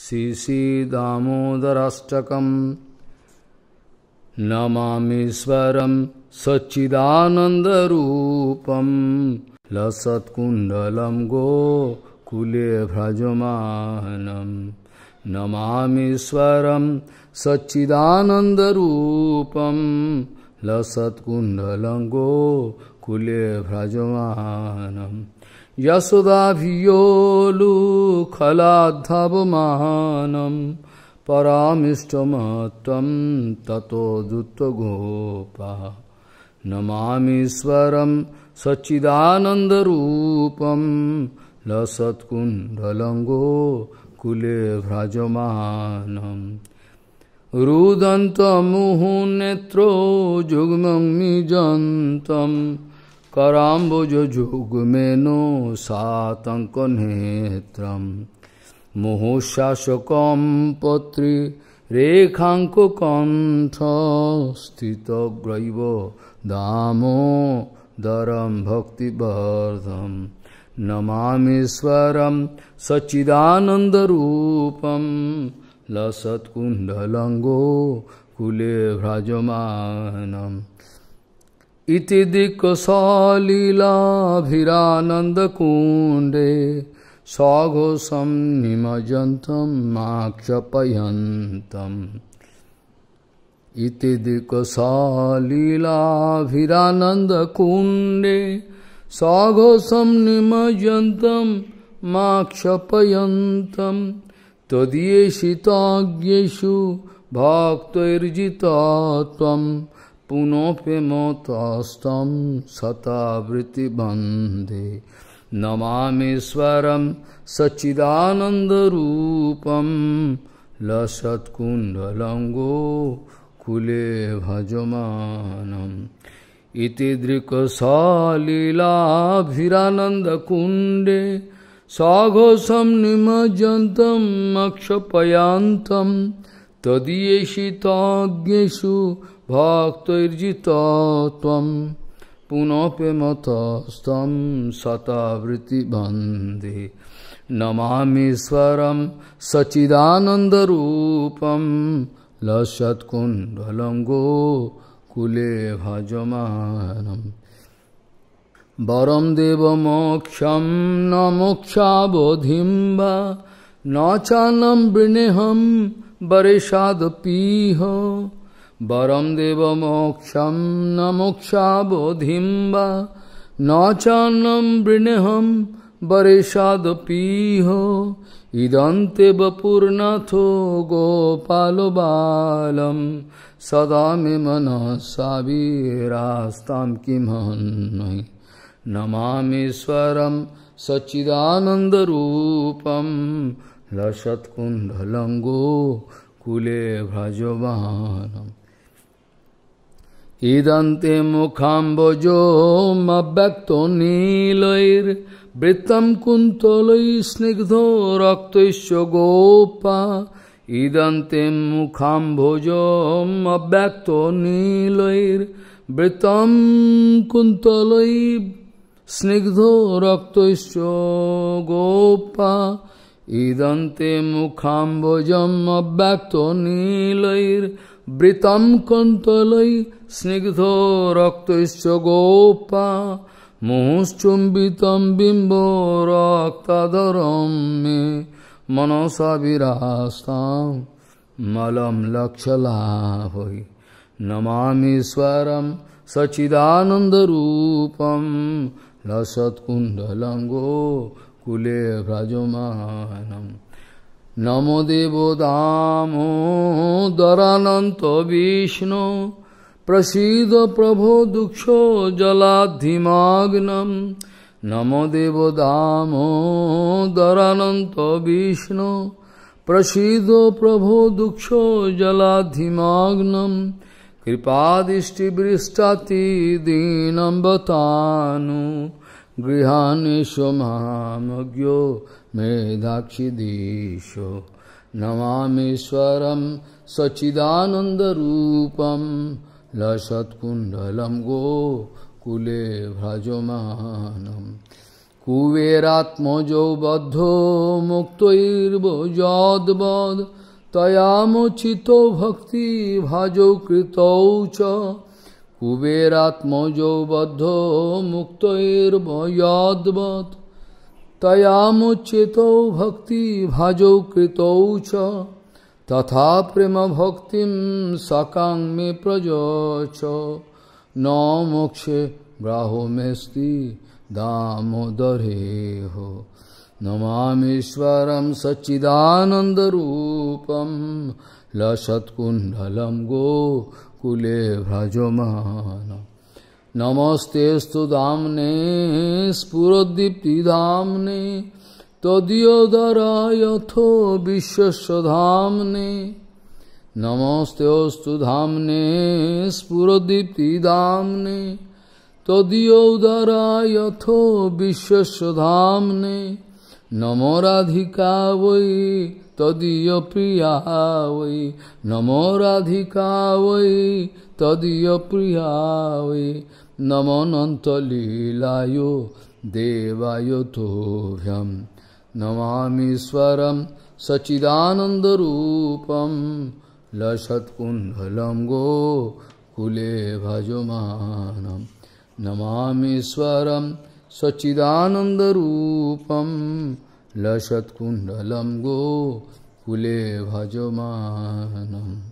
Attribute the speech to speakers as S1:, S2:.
S1: श्री शिशिदामोदराष्टकं नमाश्वर सच्चिदानन्दरूपं लसत्कुंडल गोकुले भ्रजमानं नमामीश्वरं सच्चिदानन्दरूपं लसत्कुंडल गो कुले व्रजमानं यशोदाभियोलुखलाद्धवमानं परामिष्टमत्वं ततो दुत्तगोपः नमामीश्वरं सच्चिदानन्दरूपं लसत्कुण्डलङ्गो कुले भ्राजमानम् रुदंत जुग्मं निजन्तम् कराम्बुजोगमेनो सातङ्कनेत्रं मुहुशासकं पत्रि रेखाङ्ककण्ठस्थितग्रैव दामोदरं भक्तिवर्धं नमाश्वर सच्चिदानन्दरूपं लसत्कुण्डलङ्गो कुले भ्राजमानम् इति दिक्कसलीलाभिरानन्दकुण्डे सघोषं निमजन्तं माक्षपयन्तम् इति दिक्कसलीलाभिरानन्दकुण्डे सघोषं निमजन्तं माक्षपयन्तं त्वदीयशिताज्ञेषु भक्तैर्जिता त्वम् पुनोपि मोतस्तं सतावृत्तिबन्धे नमामीश्वरं सच्चिदानन्दरूपं लसत्कुण्डलङ्गो कुले भजमानम् इति दृक्सलीलाभिरानन्दकुण्डे साघोषं निमज्जन्तं मक्षपयान्तं तदीयशिताज्ञेषु भक्तर्जिता त्वं पुनोपिमतस्तं सतावृत्ति बन्दे नमामीश्वरं सचिदानन्दरूपं लसत्कुण्डलङ्गो कुले भजमानम् वरं देवमोक्षं न मोक्षाबोधिं वा न चानं वृणेहं वरेशादपीह देव देवमोक्षं न मोक्षा बोधिम्बा न चान्नं वृणहं बरेशादपीह इदंते वपुर्नाथो गोपाल बालम सदा मे मन मनःसाविरास्तां किमहन्महि नमामीश्वरं सच्चिदानन्दरूपं लसत्कुण्डलङ्गो कुले भ्रजवानम ইদন্তে মুখাম্বজমব্যক্ত নীলৈর বৃত্তম কুন্তলৈ স্নিগ্ধ রক্তৈশ্য গোপা ইদন্তে মুখাম্ভোজমব্যক্ত নীলৈর বৃত্তম কুন্তলৈ স্নিগ্ধ রক্তৈশ্য গোপা ইদন্তে মুখাম্বজমব্যক্ত নীলৈর वृतम कंतलय स्निग्धो रक्त गोपा मुहुश्चुंबित बिंब रक्तदर मे मनसा विरास्ता मलम लक्षलाभ नमाश्वरम सचिदानंद रूपम लसत्कुंडलंगो कुले भ्रजमानम দাম দরানন্ত বিষ্ণু প্রসীদ প্রভো দুঃখ জলাধিমাগ্নম দরানন্ত বিষ্ণু প্রসীদ প্রভো দুঃখ জলাধিমাগ্নম কৃপাদৃষ্টিবৃষ্টাতি দীনম্বতানু গৃহাণী সোমামজ্ঞ मेधाक्षिदेशो नमामीश्वरं सच्चिदानन्दरूपं लसत्कुण्डलं गोकुले भ्रजमानं कुबेरात्मजो बद्धो मुक्तैर्वजद्वद् तयामुचितो भक्तिभाजौ कृत च कुबेरात्मजो बद्ध मुक्तैर्वयद्वत् तयामुच्यतौ भक्ति भाजौ कृतौ तथा प्रेम भक्ति सकांग मे प्रज न मोक्षे ब्राहो मेस्ती दामोदरे हो नमाश्वरम सच्चिदानंद रूपम लसत्कुंडलम गो कुले भ्रजमान नमस्तेस्तु दाम्ने स्फुरदीप्तिधाम्ने तदीयोदरायथो विश्वस्य धाम्ने नमस्तेस्तु धाम्ने स्फुरदीप्तिधाम्ने तदीयोदरायथो विश्वस्य धाम्ने नमो राधिका वै तदीय प्रिया वै नमो राधिका वै तदीयप्रियाय नमोऽनन्तलीलायो देवायतोभ्यं नमामीश्वरं सचिदानन्दरूपं लसत्कुंडलम गो कुले भजमानं नमामीश्वरं सचिदानन्दरूपं लसत्कुंडलम गो कुले भजमानम्